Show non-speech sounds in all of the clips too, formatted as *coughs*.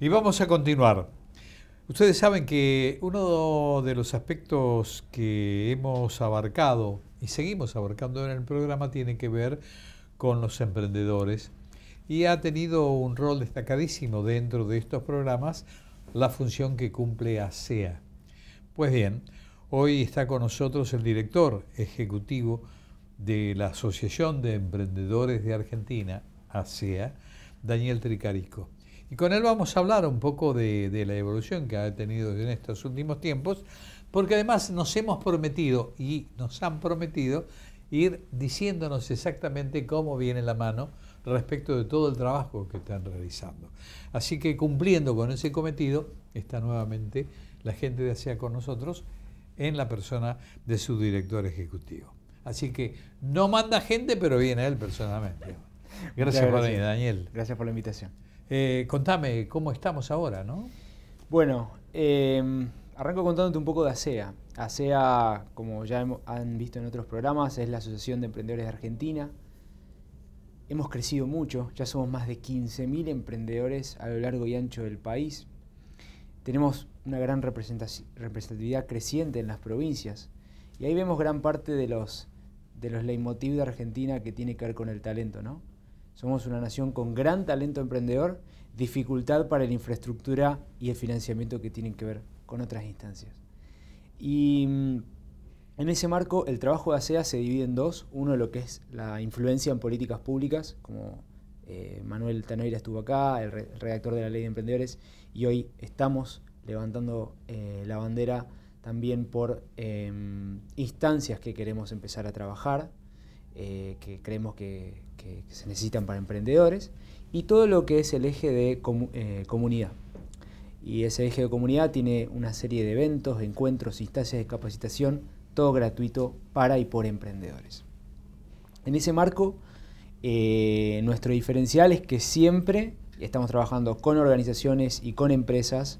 Y vamos a continuar. Ustedes saben que uno de los aspectos que hemos abarcado y seguimos abarcando en el programa tiene que ver con los emprendedores y ha tenido un rol destacadísimo dentro de estos programas la función que cumple ASEA. E pues bien, hoy está con nosotros el director ejecutivo de la Asociación de Emprendedores de Argentina, ASEA, e Daniel Tricarico. Y con él vamos a hablar un poco de, la evolución que ha tenido en estos últimos tiempos, porque además nos hemos prometido y nos han prometido ir diciéndonos exactamente cómo viene la mano respecto de todo el trabajo que están realizando. Así que cumpliendo con ese cometido, está nuevamente la gente de ASEA con nosotros en la persona de su director ejecutivo. Así que no manda gente, pero viene él personalmente. Gracias, gracias. por venir, Daniel. Gracias por la invitación. Eh, contame cómo estamos ahora, ¿no? Bueno, em, arranco contándote un poco de ASEA. ASEA, como ya han visto en otros programas, es la Asociación de Emprendedores de Argentina. Hemos crecido mucho, ya somos más de 15.000 emprendedores a lo largo y ancho del país. Tenemos una gran representatividad creciente en las provincias. Y ahí vemos gran parte de los, de los leitmotiv de Argentina que tiene que ver con el talento, ¿no? Somos una nación con gran talento emprendedor, dificultad para la infraestructura y el financiamiento que tienen que ver con otras instancias. Y mm, en ese marco, el trabajo de ASEA e se divide en dos. Uno, lo que es la influencia en políticas públicas, como eh, Manuel Tanoira estuvo acá, el, redactor de la Ley de Emprendedores, y hoy estamos levantando eh, la bandera también por em, instancias que queremos empezar a trabajar. Eh, que creemos que, se necesitan para emprendedores, y todo lo que es el eje de eh, comunidad. Y ese eje de comunidad tiene una serie de eventos, encuentros, instancias de capacitación, todo gratuito para y por emprendedores. En ese marco, eh, nuestro diferencial es que siempre estamos trabajando con organizaciones y con empresas,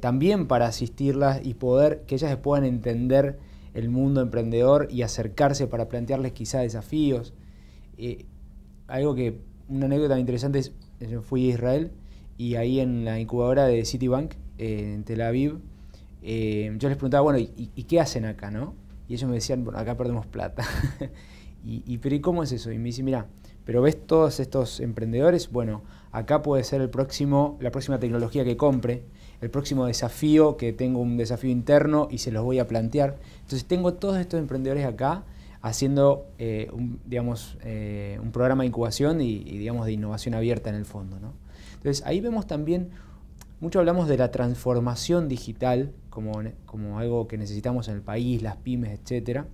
también para asistirlas y poder que ellas puedan entender el mundo emprendedor y acercarse para plantearles quizá desafíos. Eh, algo que, una anécdota interesante es, yo fui a Israel y ahí en la incubadora de Citibank, eh, en Tel Aviv, eh, yo les preguntaba, bueno, ¿y, qué hacen acá, no? Y ellos me decían, bueno, acá perdemos plata. *laughs* y, pero cómo es eso? Y me dice, mira, pero ves todos estos emprendedores, bueno, acá puede ser el próximo, la próxima tecnología que compre, el próximo desafío, que tengo un desafío interno y se los voy a plantear. Entonces tengo todos estos emprendedores acá haciendo eh, un, digamos, eh, un programa de incubación y, digamos de innovación abierta en el fondo. Entonces ahí vemos también, mucho hablamos de la transformación digital como, como algo que necesitamos en el país, las pymes, etcétera,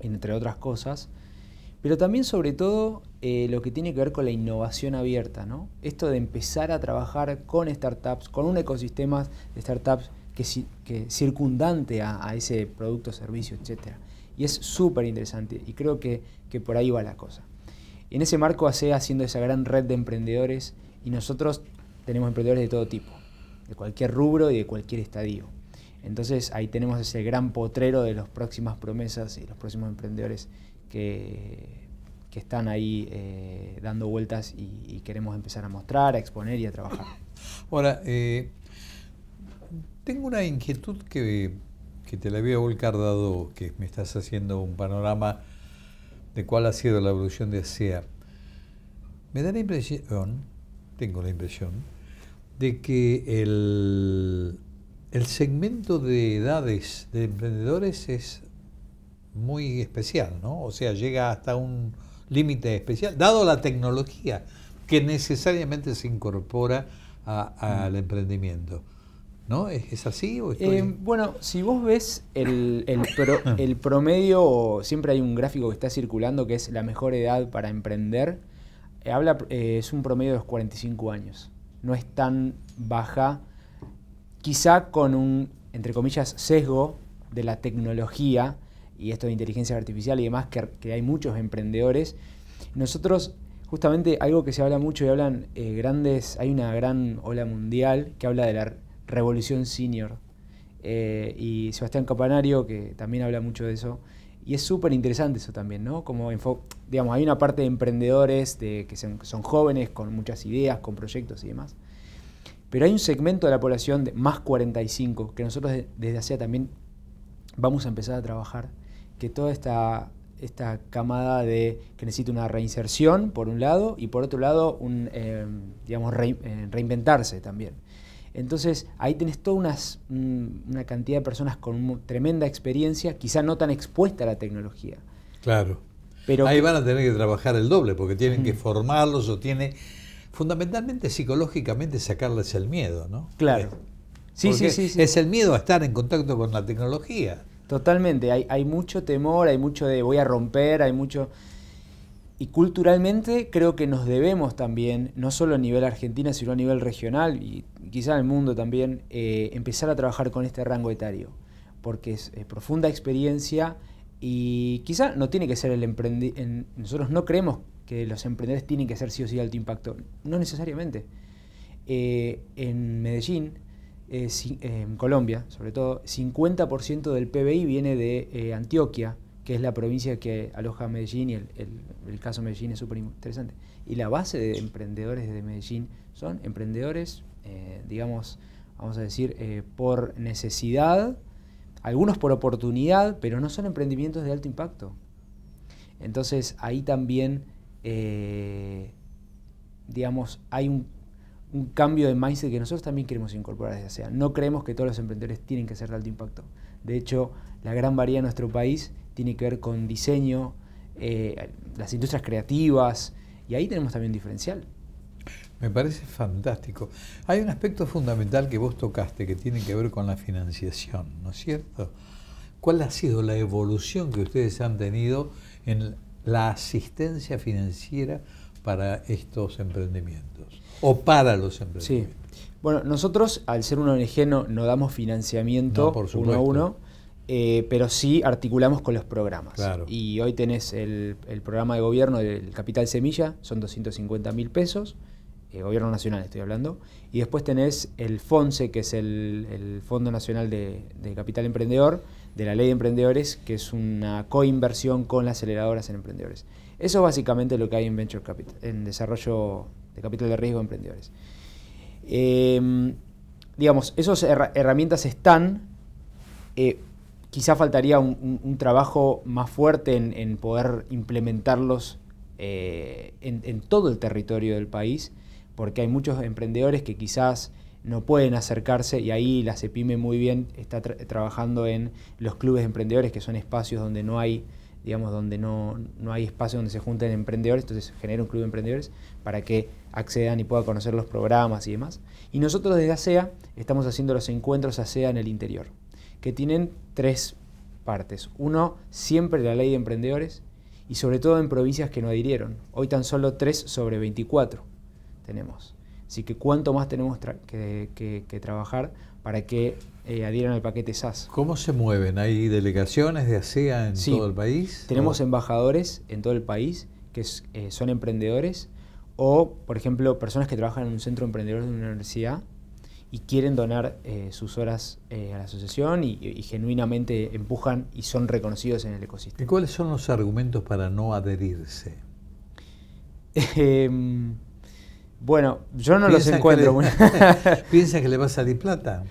entre otras cosas, pero también sobre todo eh, lo que tiene que ver con la innovación abierta, ¿no? Esto de empezar a trabajar con startups, con un ecosistema de startups que, circundante a, ese producto, servicio, etcétera, Y es súper interesante y creo que, que, por ahí va la cosa. En ese marco hace haciendo esa gran red de emprendedores y nosotros tenemos emprendedores de todo tipo, de cualquier rubro y de cualquier estadio. Entonces ahí tenemos ese gran potrero de las próximas promesas y los próximos emprendedores que que están ahí eh, dando vueltas y, queremos empezar a mostrar, a exponer y a trabajar. Ahora, eh, tengo una inquietud que, te la voy a volcar dado que me estás haciendo un panorama de cuál ha sido la evolución de ASEA. Me da la impresión, tengo la impresión, de que el, el segmento de edades de emprendedores es muy especial, ¿no? O sea, llega hasta un, límite especial, dado la tecnología que necesariamente se incorpora al emprendimiento. ¿No? ¿Es, así? Eh, bueno, si vos ves el, *coughs* el, promedio, siempre hay un gráfico que está circulando que es la mejor edad para emprender, habla, eh, es un promedio de los 45 años. No es tan baja, quizá con un, entre comillas, sesgo de la tecnología, y esto de inteligencia artificial y demás, que, hay muchos emprendedores. Nosotros, justamente algo que se habla mucho y hablan eh, grandes, hay una gran ola mundial que habla de la revolución senior. Eh, y Sebastián Capanario, que también habla mucho de eso. Y es súper interesante eso también, ¿no? Como, digamos, hay una parte de emprendedores que son, jóvenes, con muchas ideas, con proyectos y demás. Pero hay un segmento de la población de más 45 que nosotros desde hace también vamos a empezar a trabajar, que toda esta, esta camada de que necesita una reinserción, por un lado, y por otro lado, un, em, digamos, eh, reinventarse también. Entonces, ahí tenés toda unas, una cantidad de personas con tremenda experiencia, quizá no tan expuesta a la tecnología. Claro. Pero ahí van a tener que trabajar el doble, porque tienen que formarlos o tiene fundamentalmente psicológicamente sacarles el miedo, ¿no? Claro. Eh, sí, sí, sí, Es el miedo a estar en contacto con la tecnología. Totalmente, hay, mucho temor, hay mucho de voy a romper, hay mucho... Y culturalmente creo que nos debemos también, no solo a nivel argentino, sino a nivel regional y quizá al mundo también, eh, empezar a trabajar con este rango etario, porque es profunda experiencia y quizá no tiene que ser el emprendedor, nosotros no creemos que los emprendedores tienen que ser sí o sí alto impacto, no necesariamente. Eh, en Medellín eh, eh, en Colombia, sobre todo, 50% del PBI viene de eh, Antioquia, que es la provincia que aloja Medellín, y el caso Medellín es súper interesante. Y la base de emprendedores de Medellín son emprendedores, digamos, vamos a decir, por necesidad, algunos por oportunidad, pero no son emprendimientos de alto impacto. Entonces ahí también, digamos, hay un un cambio de mindset que nosotros también queremos incorporar desde No creemos que todos los emprendedores tienen que ser de alto impacto. De hecho, la gran variedad de nuestro país tiene que ver con diseño, eh, las industrias creativas, y ahí tenemos también un diferencial. Me parece fantástico. Hay un aspecto fundamental que vos tocaste que tiene que ver con la financiación, ¿no es cierto? ¿Cuál ha sido la evolución que ustedes han tenido en la asistencia financiera para estos emprendimientos? o para los emprendedores? Sí. Bueno, nosotros al ser un ONG no, damos financiamiento uno a uno, eh, pero sí articulamos con los programas. Y hoy tenés el, programa de gobierno del Capital Semilla, son 250 mil pesos, eh, gobierno nacional estoy hablando, y después tenés el FONSE, que es el, Fondo Nacional de, de, Capital Emprendedor, de la Ley de Emprendedores, que es una coinversión con las aceleradoras en emprendedores. Eso es básicamente lo que hay en Venture Capital, en desarrollo de capital de riesgo de emprendedores. Em, digamos, esas herramientas están. quizás eh, quizá faltaría un, trabajo más fuerte en, poder implementarlos eh, en, todo el territorio del país, porque hay muchos emprendedores que quizás no pueden acercarse y ahí la CEPIME muy bien está trabajando en los clubes emprendedores, que son espacios donde no hay digamos, donde no, hay espacio donde se junten emprendedores, entonces genera un club de emprendedores para que accedan y puedan conocer los programas y demás. Y nosotros desde ASEA e estamos haciendo los encuentros ASEA e en el interior, que tienen tres partes. Uno, siempre la ley de emprendedores y sobre todo en provincias que no adhirieron. Hoy tan solo tres sobre 24 tenemos. Así que cuánto más tenemos que trabajar para que eh, adhieran al paquete SAS. ¿Cómo se mueven? ¿Hay delegaciones de ASEAN en todo el país? Tenemos embajadores en todo el país que eh, son emprendedores o, por ejemplo, personas que trabajan en un centro emprendedor de una universidad y quieren donar eh, sus horas eh, a la asociación y, genuinamente empujan y son reconocidos en el ecosistema. ¿Y cuáles son los argumentos para no adherirse? Em, bueno, yo no los encuentro. *laughs* *laughs* ¿Piensa que le va a salir plata?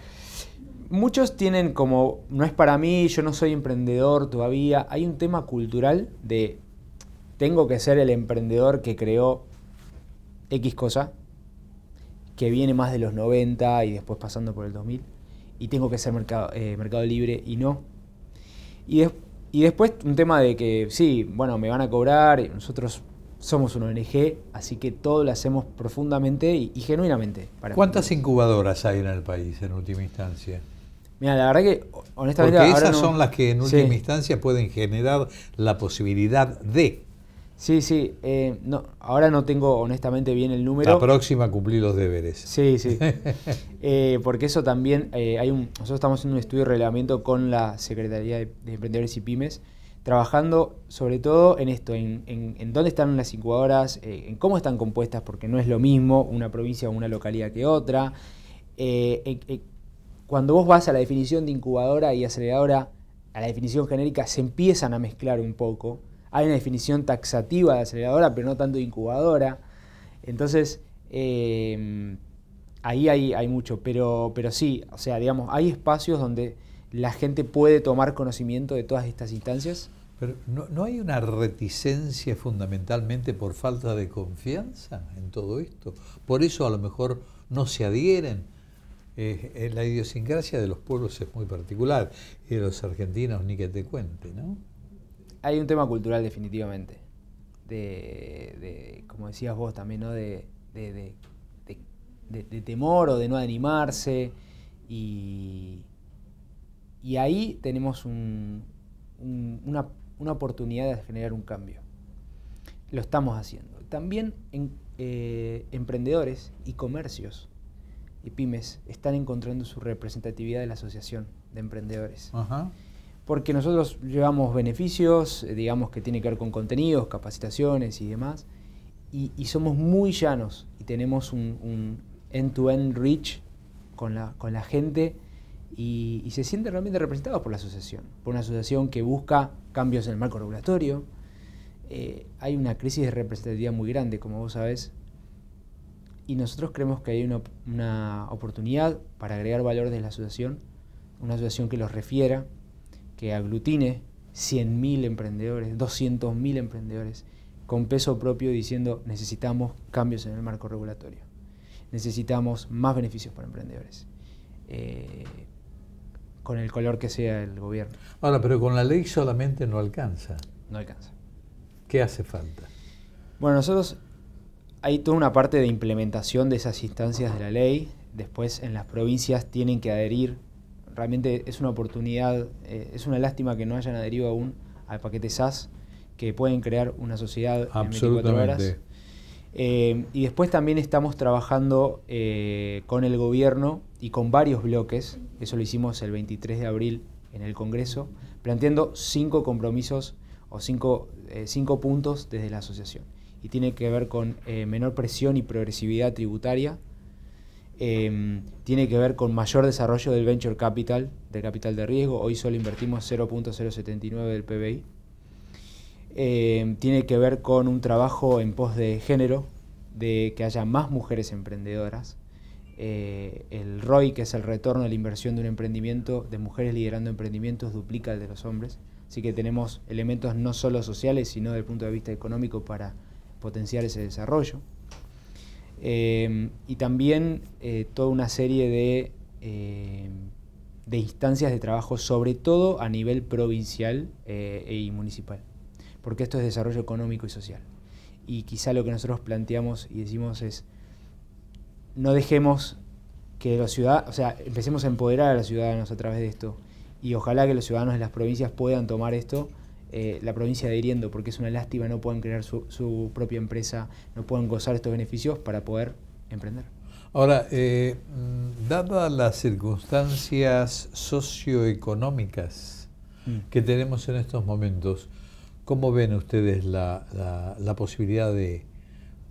muchos tienen como, no es para mí, yo no soy emprendedor todavía. Hay un tema cultural de, tengo que ser el emprendedor que creó X cosa, que viene más de los 90 y después pasando por el 2000, y tengo que ser mercado, eh, mercado libre y no. Y, y después un tema de que, sí, bueno, me van a cobrar, nosotros somos una ONG, así que todo lo hacemos profundamente y, genuinamente. ¿Cuántas incubadoras hay en el país en última instancia? Mira, la verdad que honestamente... Porque esas son las que en última instancia pueden generar la posibilidad de... Sí, sí. Eh, no, ahora no tengo honestamente bien el número. La próxima cumplir los deberes. Sí, sí. *laughs* Eh, porque eso también, eh, hay un, nosotros estamos haciendo un estudio de reglamento con la Secretaría de, Emprendedores y Pymes, trabajando sobre todo en esto, en, en dónde están las incubadoras, en cómo están compuestas, porque no es lo mismo una provincia o una localidad que otra. Cuando vos vas a la definición de incubadora y aceleradora, a la definición genérica se empiezan a mezclar un poco. Hay una definición taxativa de aceleradora, pero no tanto de incubadora. Entonces, em, ahí hay, hay, mucho, pero, pero sí, o sea, digamos, hay espacios donde la gente puede tomar conocimiento de todas estas instancias. Pero ¿no, hay una reticencia fundamentalmente por falta de confianza en todo esto? Por eso a lo mejor no se adhieren la idiosincrasia de los pueblos es muy particular y de los argentinos ni que te cuente, ¿no? Hay un tema cultural definitivamente, de, como decías vos también, ¿no? De, temor o de no animarse y, ahí tenemos una, oportunidad de generar un cambio. Lo estamos haciendo. También en eh, emprendedores y comercios y pymes están encontrando su representatividad de la asociación de emprendedores. Porque nosotros llevamos beneficios, eh, digamos que tiene que ver con contenidos, capacitaciones y demás, y, somos muy llanos y tenemos un end-to-end reach con la, con la gente y, se sienten realmente representados por la asociación, por una asociación que busca cambios en el marco regulatorio. Eh, hay una crisis de representatividad muy grande, como vos sabés, y nosotros creemos que hay una, oportunidad para agregar valor desde la asociación, una asociación que los refiera, que aglutine 100.000 emprendedores, 200.000 emprendedores, con peso propio diciendo necesitamos cambios en el marco regulatorio, necesitamos más beneficios para emprendedores. Eh, con el color que sea el gobierno. Ahora, pero con la ley solamente no alcanza. No alcanza. ¿Qué hace falta? Bueno, nosotros hay toda una parte de implementación de esas instancias de la ley. Después en las provincias tienen que adherir. Realmente es una oportunidad, eh, es una lástima que no hayan adherido aún al paquete SAS, que pueden crear una sociedad en 4 horas. Eh, y después también estamos trabajando eh, con el gobierno y con varios bloques, eso lo hicimos el 23 de abril en el Congreso, planteando cinco compromisos o cinco, cinco puntos desde la asociación y tiene que ver con eh, menor presión y progresividad tributaria. Em, tiene que ver con mayor desarrollo del venture capital, del capital de riesgo. Hoy solo invertimos 0.079 del PBI. Em, tiene que ver con un trabajo en pos de género, de que haya más mujeres emprendedoras. Eh, el ROI, que es el retorno a la inversión de un emprendimiento, de mujeres liderando emprendimientos, duplica el de los hombres. Así que tenemos elementos no solo sociales, sino del punto de vista económico para potenciar ese desarrollo. Em, y también eh, toda una serie de, em, de, instancias de trabajo, sobre todo a nivel provincial y eh, e municipal, porque esto es desarrollo económico y social. Y quizá lo que nosotros planteamos y decimos es, no dejemos que los ciudadanos, o sea, empecemos a empoderar a los ciudadanos a través de esto, y ojalá que los ciudadanos de las provincias puedan tomar esto eh, la provincia de Hiriendo, porque es una lástima, no pueden crear su, propia empresa, no pueden gozar estos beneficios para poder emprender. Ahora, eh, dadas las circunstancias socioeconómicas mm. que tenemos en estos momentos, ¿cómo ven ustedes la, la, posibilidad de,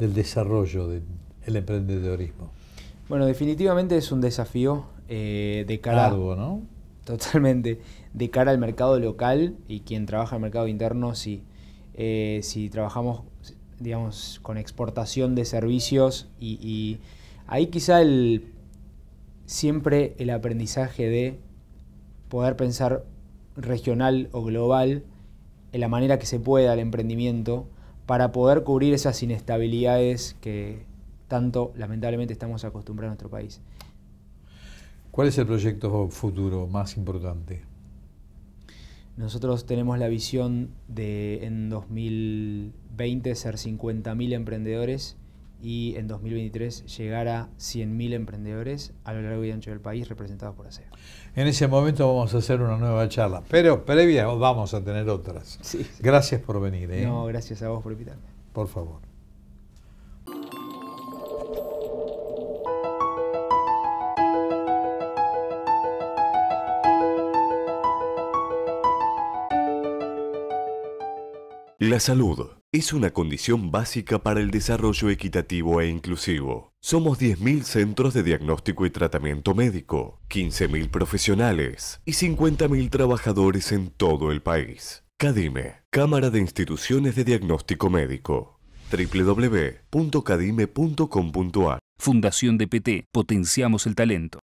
del desarrollo del emprendedorismo? Bueno, definitivamente es un desafío eh, de cara... Largo, ¿no? totalmente. De cara al mercado local y quien trabaja en el mercado interno, eh, si trabajamos, digamos, con exportación de servicios y, y ahí quizá el, siempre el aprendizaje de poder pensar regional o global en la manera que se pueda el emprendimiento para poder cubrir esas inestabilidades que tanto lamentablemente estamos acostumbrados a nuestro país. ¿Cuál es el proyecto futuro más importante? Nosotros tenemos la visión de en 2020 ser 50.000 emprendedores y en 2023 llegar a 100.000 emprendedores a lo largo y ancho del país representados por ASEA. En ese momento vamos a hacer una nueva charla, pero previa vamos a tener otras. Gracias por venir. ¿eh? No, gracias a vos por invitarme. Por favor. La salud es una condición básica para el desarrollo equitativo e inclusivo. Somos 10.000 centros de diagnóstico y tratamiento médico, 15.000 profesionales y 50.000 trabajadores en todo el país. CADIME, Cámara de Instituciones de Diagnóstico Médico, www.cadime.com.ar Fundación de PT. potenciamos el talento.